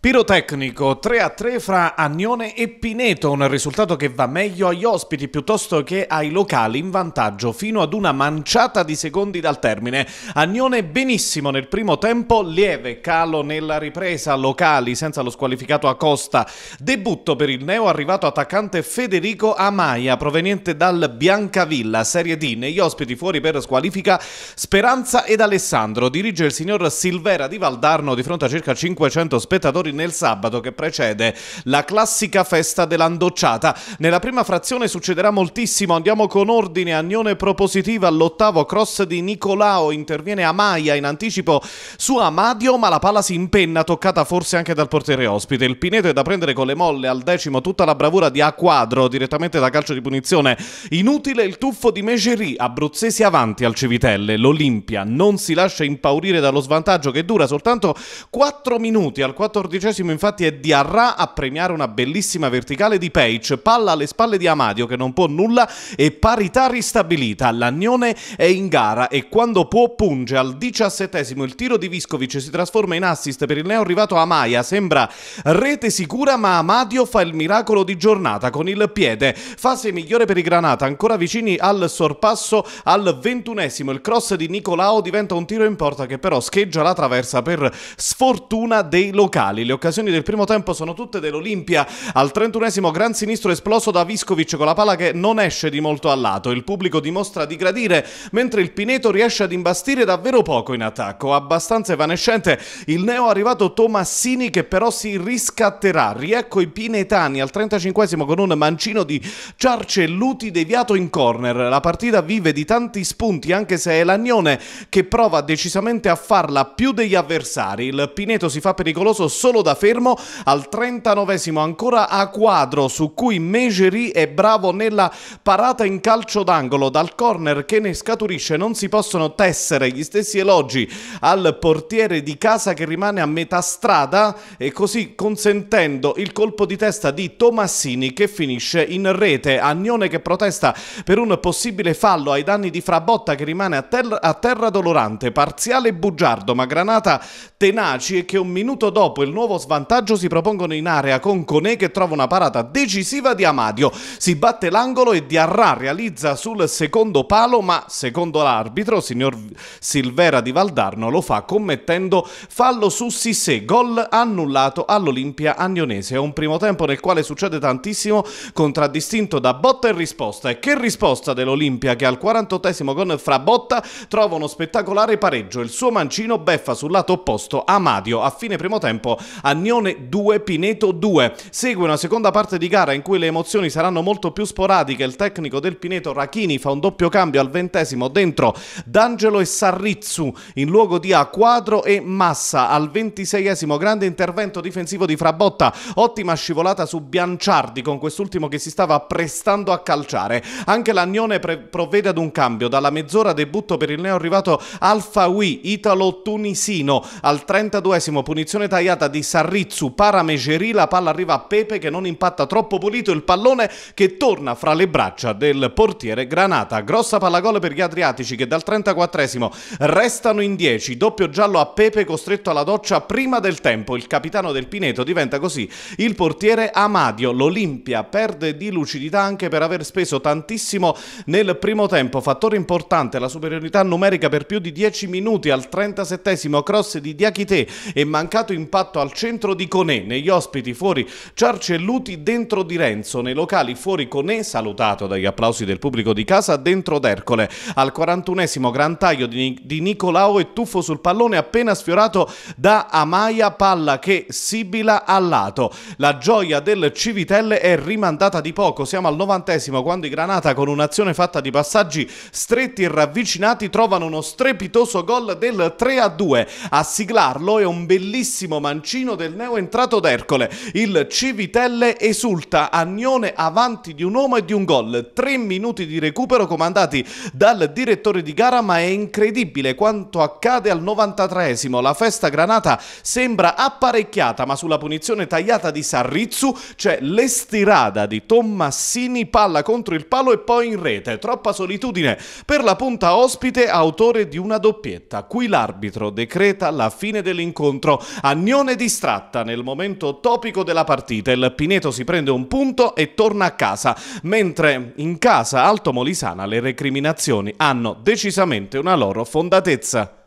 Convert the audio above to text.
Pirotecnico 3 a 3 fra Agnone e Pineto, un risultato che va meglio agli ospiti piuttosto che ai locali in vantaggio fino ad una manciata di secondi dal termine. Agnone benissimo nel primo tempo, lieve calo nella ripresa, locali senza lo squalificato a costa. Debutto per il neo arrivato attaccante Federico Amaia proveniente dal Biancavilla, Serie D. Negli ospiti fuori per squalifica Speranza ed Alessandro. Dirige il signor Silvera di Valdarno di fronte a circa 500 spettatori giocatori nel sabato che precede la classica festa dell'andocciata. Nella prima frazione succederà moltissimo, andiamo con ordine, Agnone propositiva all'ottavo cross di Nicolao, interviene Amaia in anticipo su Amadio ma la palla si impenna, toccata forse anche dal portiere ospite. Il Pineto è da prendere con le molle al decimo, tutta la bravura di Aquadro direttamente da calcio di punizione. Inutile il tuffo di Megeri, abruzzesi avanti al Civitelle, l'Olimpia non si lascia impaurire dallo svantaggio che dura soltanto 4 minuti al 14 quattordicesimo infatti è Diarra a premiare una bellissima verticale di Page, palla alle spalle di Amadio che non può nulla e parità ristabilita. Lagnone è in gara e quando può punge al diciassettesimo il tiro di Viscovic si trasforma in assist per il neo arrivato Amaia, sembra rete sicura ma Amadio fa il miracolo di giornata con il piede, fase migliore per i Granata, ancora vicini al sorpasso al ventunesimo il cross di Nicolao diventa un tiro in porta che però scheggia la traversa per sfortuna dei locali. Le occasioni del primo tempo sono tutte dell'Olimpia. Al 31 esimo gran sinistro esploso da Viscovic con la palla che non esce di molto a lato. Il pubblico dimostra di gradire, mentre il Pineto riesce ad imbastire davvero poco in attacco. Abbastanza evanescente il neo arrivato Tomassini che però si riscatterà. Riecco i Pinetani al 35 esimo con un mancino di Ciarcelluti deviato in corner. La partita vive di tanti spunti anche se è l'Agnone che prova decisamente a farla più degli avversari. Il Pineto si fa pericoloso su solo da fermo al 39esimo ancora a quadro su cui Mejeri è bravo nella parata in calcio d'angolo dal corner che ne scaturisce non si possono tessere gli stessi elogi al portiere di casa che rimane a metà strada e così consentendo il colpo di testa di Tomassini che finisce in rete Agnone che protesta per un possibile fallo ai danni di Frabotta che rimane a, ter a terra dolorante parziale bugiardo ma granata tenaci e che un minuto dopo il nuovo svantaggio si propongono in area con Conè che trova una parata decisiva di Amadio. Si batte l'angolo e Diarra realizza sul secondo palo, ma secondo l'arbitro, signor Silvera di Valdarno, lo fa commettendo fallo su Sissé, gol annullato all'Olimpia Agnonese. È un primo tempo nel quale succede tantissimo, contraddistinto da botta e risposta. E che risposta dell'Olimpia che al 48esimo con Frabotta trova uno spettacolare pareggio. Il suo mancino beffa sul lato opposto Amadio. A fine primo tempo Agnone 2, Pineto 2. Segue una seconda parte di gara in cui le emozioni saranno molto più sporadiche. Il tecnico del Pineto Rachini fa un doppio cambio al ventesimo dentro D'Angelo e Sarrizzu in luogo di A4 e Massa al ventiseiesimo grande intervento difensivo di Frabotta. Ottima scivolata su Bianciardi con quest'ultimo che si stava prestando a calciare. Anche l'Agnone provvede ad un cambio. Dalla mezz'ora debutto per il neo arrivato Alfa Wii, italo-tunisino. Al 32esimo punizione tagliata di Sarrizzu, Paramegeri, la palla arriva a Pepe che non impatta troppo pulito il pallone che torna fra le braccia del portiere Granata. Grossa palla gol per gli Adriatici che dal 34esimo restano in 10, doppio giallo a Pepe costretto alla doccia prima del tempo. Il capitano del Pineto diventa così il portiere Amadio. L'Olimpia perde di lucidità anche per aver speso tantissimo nel primo tempo, fattore importante la superiorità numerica per più di 10 minuti al 37esimo cross di Diachite e mancato impatto a al centro di Conè, negli ospiti fuori Ciarcelluti, dentro di Renzo, nei locali fuori Conè, salutato dagli applausi del pubblico di casa, dentro d'Ercole. Al 41esimo gran taglio di, di Nicolao e tuffo sul pallone appena sfiorato da Amaia, palla che sibila a lato. La gioia del Civitelle è rimandata di poco, siamo al 90esimo quando i Granata con un'azione fatta di passaggi stretti e ravvicinati trovano uno strepitoso gol del 3-2. A siglarlo è un bellissimo mancino calcino del neoentrato d'Ercole. Il Civitelle esulta, Agnone avanti di un uomo e di un gol. Tre minuti di recupero comandati dal direttore di gara, ma è incredibile quanto accade al 93esimo. La festa granata sembra apparecchiata, ma sulla punizione tagliata di Sarrizzu c'è l'estirada di Tommassini, palla contro il palo e poi in rete. Troppa solitudine per la punta ospite, autore di una doppietta. Qui l'arbitro decreta la fine dell'incontro. Agnone di distratta nel momento topico della partita. Il Pineto si prende un punto e torna a casa, mentre in casa Alto Molisana le recriminazioni hanno decisamente una loro fondatezza.